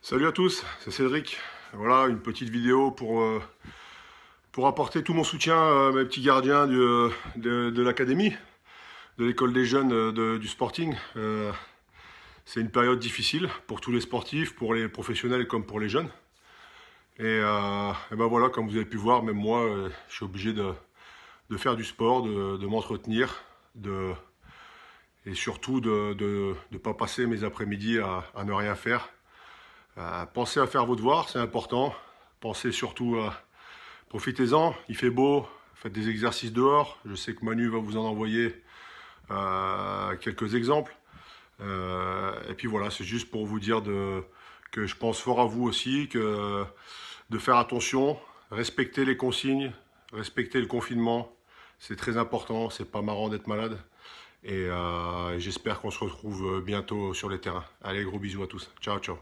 Salut à tous, c'est Cédric. Voilà une petite vidéo pour, euh, pour apporter tout mon soutien à mes petits gardiens de, l'académie, de l'école des jeunes euh, du sporting. Euh, c'est une période difficile pour tous les sportifs, pour les professionnels comme pour les jeunes. Et, ben voilà, comme vous avez pu voir, même moi, je suis obligé de, faire du sport, de, m'entretenir, de, et surtout de ne pas passer mes après-midi à ne rien faire euh, pensez à faire vos devoirs, c'est important. Pensez surtout, à... profitez-en, il fait beau, faites des exercices dehors. Je sais que Manu va vous en envoyer euh, quelques exemples. Euh, et puis voilà, c'est juste pour vous dire que je pense fort à vous aussi, que de faire attention, respecter les consignes, respecter le confinement. C'est très important, c'est pas marrant d'être malade. Et j'espère qu'on se retrouve bientôt sur les terrains. Allez, gros bisous à tous. Ciao, ciao.